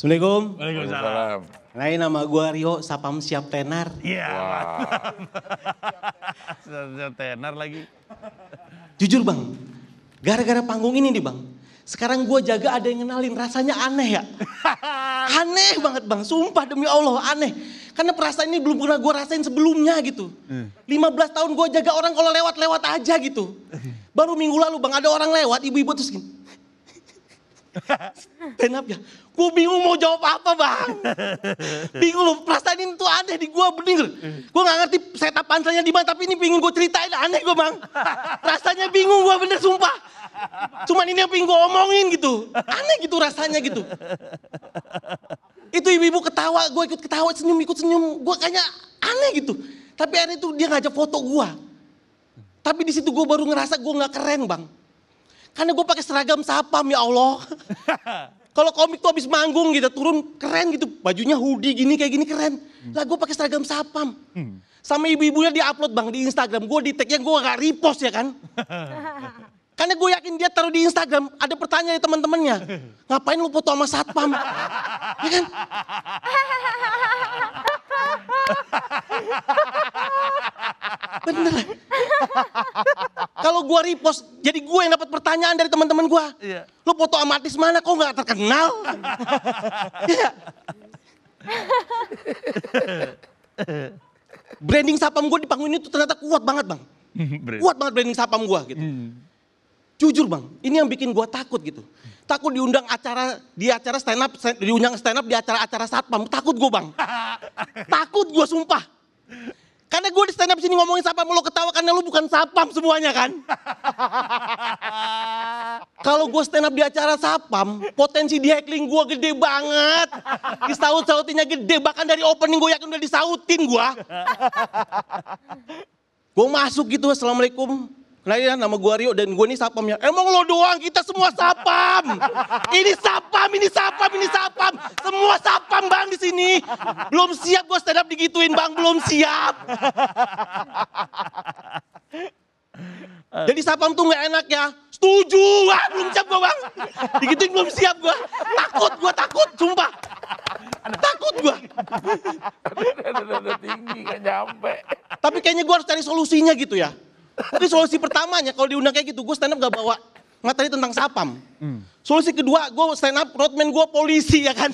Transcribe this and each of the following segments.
Assalamualaikum. Waalaikumsalam. Lain nama gue Rio Sapam Siap Tenar. Iya. Yeah, Siap Tenar lagi. Jujur bang, gara-gara panggung ini nih bang, sekarang gue jaga ada yang ngenalin rasanya aneh ya. aneh banget bang, sumpah demi Allah aneh. Karena perasaan ini belum pernah gue rasain sebelumnya gitu. Hmm. Lima 15 tahun gue jaga orang kalau lewat-lewat aja gitu. Hmm. Baru minggu lalu bang ada orang lewat ibu-ibu terus gini. Stand up ya. Gue bingung mau jawab apa bang. bingung loh. Perasaan ini tuh aneh di gue bener. Gue gak ngerti setup panselnya di mana. Tapi ini pingin gue ceritain aneh gue bang. Rasanya bingung gue bener sumpah. Cuman ini yang pingin gue omongin gitu. Aneh gitu rasanya gitu. Itu ibu-ibu ketawa. Gue ikut ketawa senyum ikut senyum. Gue kayaknya aneh gitu. Tapi aneh itu dia ngajak foto gue. Tapi di situ gue baru ngerasa gue gak keren bang karena gue pakai seragam sapam ya Allah. Kalau komik tuh habis manggung gitu, turun keren gitu. Bajunya hoodie gini kayak gini keren. Hmm. Lah gue pakai seragam sapam. Hmm. Sama ibu-ibunya di upload bang di Instagram. Gue di tag yang gue gak repost ya kan. Karena gue yakin dia taruh di Instagram, ada pertanyaan dari teman-temannya. Ngapain lu foto sama satpam? ya kan? Bener. Kalau gue repost, jadi gue yang dapat pertanyaan dari teman-teman gue. Iya. Lu foto sama artis mana kok nggak terkenal? Iya. branding satpam gue di panggung ini tuh ternyata kuat banget bang. kuat banget branding satpam gue gitu. Hmm. Jujur bang, ini yang bikin gue takut gitu. Takut diundang acara di acara stand up, diundang stand up di acara-acara satpam. Takut gue bang. takut gue sumpah. Karena gue di stand up sini ngomongin satpam, lo ketawa karena lo bukan satpam semuanya kan. Kalau gue stand up di acara satpam, potensi di heckling gue gede banget. Disaut-sautinnya gede, bahkan dari opening gue yakin udah disautin gue. Gue masuk gitu, Assalamualaikum. Nah ya nama gue Rio dan gue ini Sapam ya. Emang lo doang kita semua sapam. Ini sapam, ini sapam, ini sapam. Semua sapam bang di sini. Belum siap gue stand up digituin bang, belum siap. Jadi sapam tuh gak enak ya. Setuju, ah, belum siap gue bang. Digituin belum siap gue. Takut gue takut, sumpah. Takut gue. Tapi kayaknya gue harus cari solusinya gitu ya. Tapi solusi pertamanya kalau diundang kayak gitu, gue stand up gak bawa materi tentang sapam. Hmm. Solusi kedua, gue stand up, roadman gue polisi ya kan.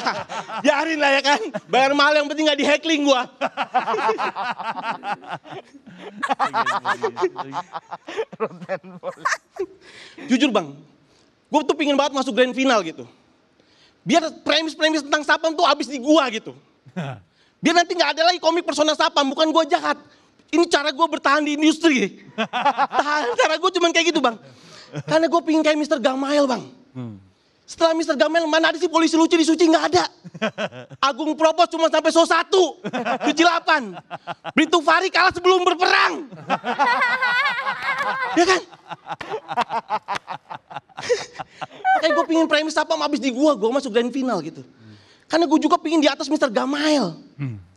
Biarin lah ya kan, bayar mahal yang penting gak di heckling gue. Jujur bang, gue tuh pingin banget masuk grand final gitu. Biar premis-premis tentang sapam tuh habis di gua gitu. Biar nanti gak ada lagi komik persona sapam, bukan gue jahat. Ini cara gue bertahan di industri. Tahan, cara gue cuman kayak gitu bang. Karena gue pingin kayak Mr. Gamail bang. Hmm. Setelah Mr. Gamail mana ada sih polisi lucu di Suci? Nggak ada. Agung Propos cuma sampai so satu, kejelapan. Brito Fari kalah sebelum berperang. ya kan? Kayak gue pingin premis apa abis di gua, gue masuk grand final gitu. Karena gue juga pingin di atas Mr. Gamail. Hmm.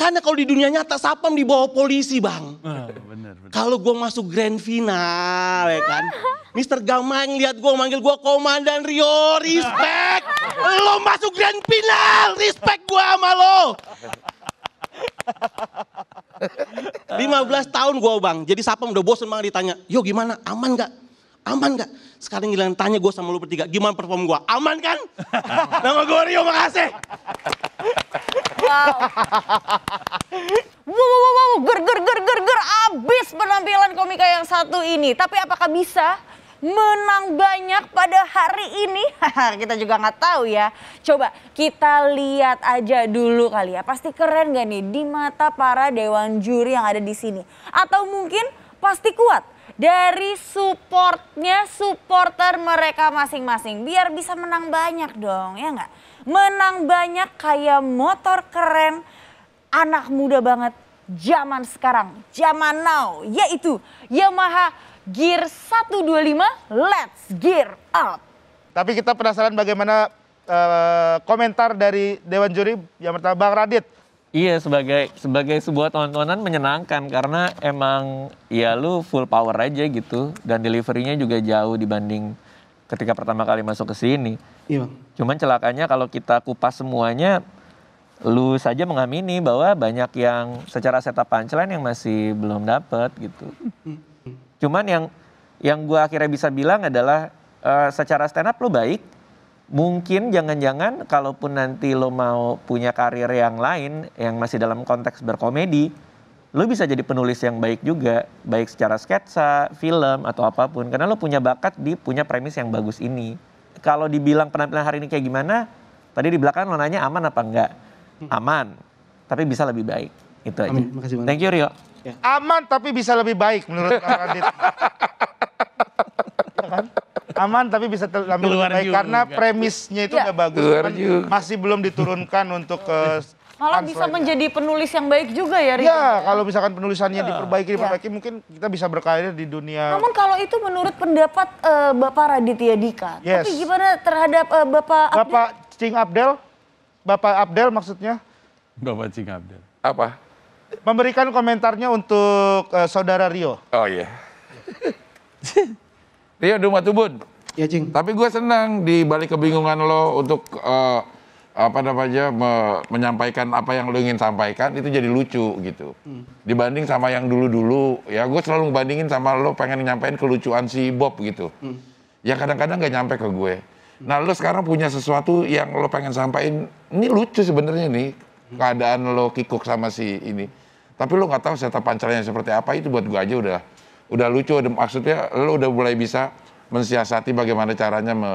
Karena kalau di dunia nyata Sapam dibawa polisi bang. Oh, Kalau gue masuk grand final ya kan. Mister Gamang lihat gue manggil gue komandan Rio, respect. Lo masuk grand final, respect gue sama lo. 15 tahun gue bang, jadi Sapam udah bosen banget ditanya, yo gimana, aman gak? aman gak? Sekarang giliran tanya gue sama lu bertiga, gimana perform gue? Aman kan? Nama gue Rio Makasih. Wow. wow, wow, wow, ger, ger, ger, ger, ger, abis penampilan komika yang satu ini. Tapi apakah bisa menang banyak pada hari ini? kita juga nggak tahu ya. Coba kita lihat aja dulu kali ya. Pasti keren gak nih di mata para dewan juri yang ada di sini? Atau mungkin pasti kuat dari supportnya supporter mereka masing-masing biar bisa menang banyak dong ya nggak menang banyak kayak motor keren anak muda banget zaman sekarang zaman now yaitu Yamaha Gear 125 Let's Gear Up tapi kita penasaran bagaimana uh, komentar dari Dewan Juri yang pertama Bang Radit Iya sebagai sebagai sebuah tontonan menyenangkan karena emang ya lu full power aja gitu dan deliverynya juga jauh dibanding ketika pertama kali masuk ke sini. Iya. Cuman celakanya kalau kita kupas semuanya lu saja mengamini bahwa banyak yang secara setup punchline yang masih belum dapet gitu. Hmm. Cuman yang yang gua akhirnya bisa bilang adalah uh, secara stand up lu baik, mungkin jangan-jangan kalaupun nanti lo mau punya karir yang lain yang masih dalam konteks berkomedi lo bisa jadi penulis yang baik juga baik secara sketsa film atau apapun karena lo punya bakat di punya premis yang bagus ini kalau dibilang penampilan hari ini kayak gimana tadi di belakang lo nanya aman apa enggak hmm. aman tapi bisa lebih baik itu aja Amin, makasih banget. thank you Rio ya. aman tapi bisa lebih baik menurut Radit aman tapi bisa terambil baik karena premisnya itu ya. bagus masih belum diturunkan untuk ke eh, Malah bisa menjadi penulis yang baik juga ya, Riko? Ya, kalau misalkan penulisannya iya. diperbaiki, iya. diperbaiki, ya. mungkin kita bisa berkarir di dunia. Namun kalau itu menurut pendapat uh, Bapak Raditya Dika, yes. tapi gimana terhadap uh, Bapak Abdel? Bapak Cing Abdel? Bapak Abdel maksudnya? Bapak Cing Abdel. Apa? Memberikan komentarnya untuk uh, Saudara Rio. Oh iya. Yeah. Rio iya, di rumah Tubun. Iya, Cing. Tapi gue senang di balik kebingungan lo untuk uh, apa namanya me menyampaikan apa yang lo ingin sampaikan itu jadi lucu gitu. Hmm. Dibanding sama yang dulu-dulu, ya gue selalu bandingin sama lo pengen nyampein kelucuan si Bob gitu. Hmm. Ya kadang-kadang nggak nyampe ke gue. Nah lo sekarang punya sesuatu yang lo pengen sampaikan, ini lucu sebenarnya nih hmm. keadaan lo kikuk sama si ini. Tapi lo nggak tahu setelah pancarnya seperti apa itu buat gue aja udah udah lucu maksudnya lo udah mulai bisa mensiasati bagaimana caranya me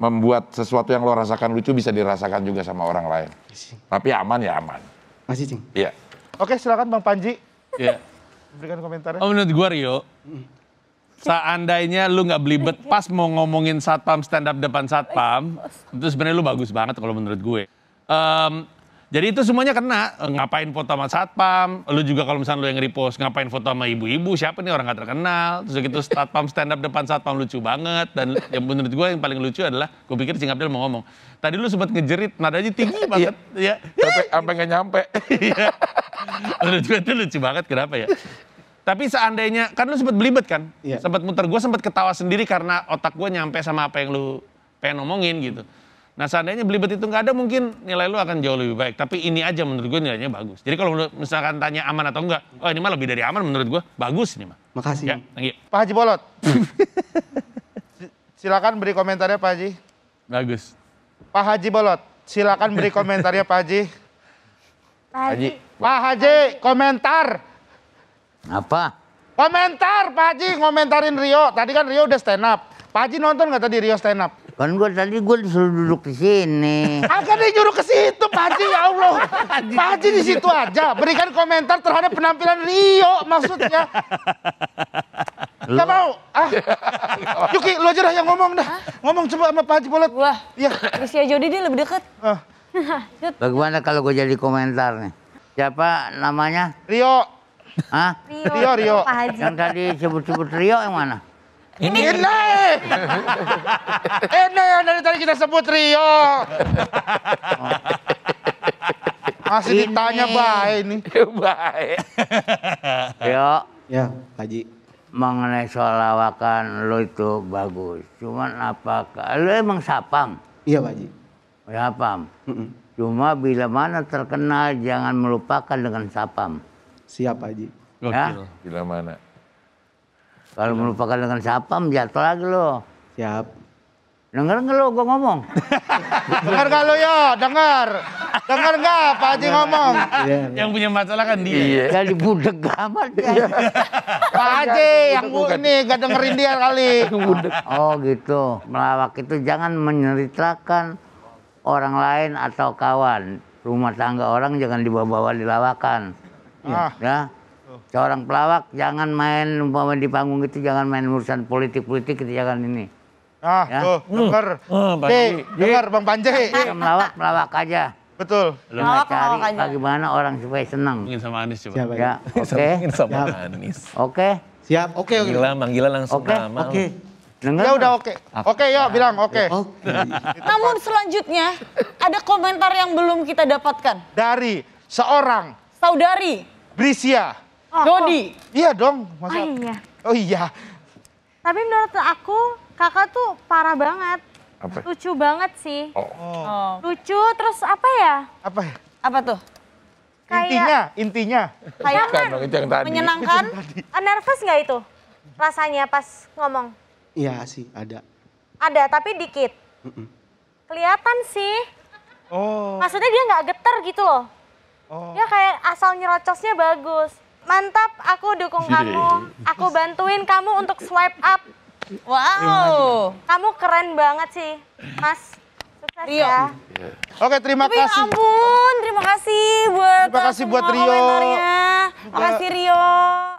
membuat sesuatu yang lo rasakan lucu bisa dirasakan juga sama orang lain. Iya Tapi aman ya aman. Masih cing. Iya. Oke silakan Bang Panji. Iya. Berikan komentarnya. Oh menurut gue Rio, seandainya lu nggak belibet pas mau ngomongin satpam stand up depan satpam, itu sebenarnya lu bagus banget kalau menurut gue. Um, jadi itu semuanya kena. Ngapain foto sama satpam? Lu juga kalau misalnya lu yang repost, ngapain foto sama ibu-ibu? Siapa nih orang gak terkenal? Terus gitu satpam stand up depan satpam lucu banget. Dan yang menurut gue yang paling lucu adalah, gue pikir Cing Abdul mau ngomong. Tadi lu sempat ngejerit, nadanya tinggi iya. banget. ya. Sampai, sampai gak nyampe. Iya. menurut gue itu lucu banget, kenapa ya? Tapi seandainya, kan lu sempat belibet kan? Iya. Sempat muter, gue sempat ketawa sendiri karena otak gue nyampe sama apa yang lu pengen ngomongin gitu. Nah seandainya belibet itu nggak ada mungkin nilai lu akan jauh lebih baik. Tapi ini aja menurut gue nilainya bagus. Jadi kalau misalkan tanya aman atau enggak, oh ini mah lebih dari aman menurut gue. Bagus ini mah. Makasih. Ya, thank you. Pak Haji Bolot. silakan beri komentarnya Pak Haji. Bagus. Pak Haji Bolot, silakan beri komentarnya Pak Haji. Pak Haji. Pak Haji, komentar. Apa? Komentar Pak Haji ngomentarin Rio. Tadi kan Rio udah stand up. Pak Haji nonton nggak tadi Rio stand up? Kan gue tadi gue disuruh duduk di sini. Akhirnya nyuruh ke situ, Pak Haji ya Allah. Pak Haji di situ aja. Berikan komentar terhadap penampilan Rio maksudnya. Tidak mau. Ah. Yuki, lo aja dah yang ngomong dah. Ngomong coba sama Pak Haji Bolot. Wah, ya. Rusia Jody dia lebih deket. Ah. Bagaimana kalau gue jadi komentar nih? Siapa namanya? Rio. Hah? Rio, Rio. Rio. Yang tadi sebut-sebut Rio yang mana? Ini ini. ini yang dari tadi kita sebut Rio. Masih ini. ditanya baik ini. baik. Rio. Ya, Haji. Mengenai soal lawakan lo itu bagus. Cuman apakah lo emang sapam? Iya, Pak Haji. Oh, sapam. Mm -mm. Cuma bila mana terkenal jangan melupakan dengan sapam. Siap, Haji. Ya? Bila mana. Kalau iya. melupakan dengan siapa, menjatuh lagi lo. Siap. Dengar nggak lo gue ngomong? dengar nggak lo ya? Dengar. Dengar nggak Pak Haji ngomong? Iya, yang iya. punya masalah kan dia. Iya. Jadi budek amat ya. Pak Haji yang ini gak dengerin dia kali. oh gitu. Melawak itu jangan menyeritakan orang lain atau kawan. Rumah tangga orang jangan dibawa-bawa dilawakan. Ah. ya Seorang pelawak jangan main umpama di panggung itu jangan main urusan politik-politik itu jangan ini. Ah, ya? tuh, hmm. denger. Uh, ah, P, denger Bang Panji. Melawak, melawak aja. Betul. Lu melawak, cari melawak aja. bagaimana orang supaya senang. Ingin sama Anies coba. Siapa ya? ya oke. Okay. Ingin sama Siap. Anies. Oke. Okay. Siap, oke. Okay, Gila, manggilan langsung okay. nama. Oke. Okay. Dengar ya udah oke. Okay. Ah. Oke okay, ya bilang oke. Okay. Okay. Namun selanjutnya ada komentar yang belum kita dapatkan. Dari seorang. Saudari. Brisia. Oh, Dodi. Oh. Iya dong. Masa... Oh iya. Oh iya. Tapi menurut aku kakak tuh parah banget. Apa? Lucu banget sih. Oh. oh. Lucu terus apa ya? Apa ya? Apa tuh? Kayak, intinya, intinya. Kayak kan, menyenangkan. Tadi. Ah, nervous gak itu rasanya pas ngomong? Iya sih, ada. Ada, tapi dikit. Mm -mm. Kelihatan sih. Oh. Maksudnya dia nggak getar gitu loh. Oh. Dia kayak asal nyerocosnya bagus mantap aku dukung iya. kamu aku bantuin kamu untuk swipe up wow iya, gitu. kamu keren banget sih mas sukses Rio. Iya. ya oke terima Tapi, ya kasih ampun terima kasih buat terima kasih eh, buat Rio terima makasih Rio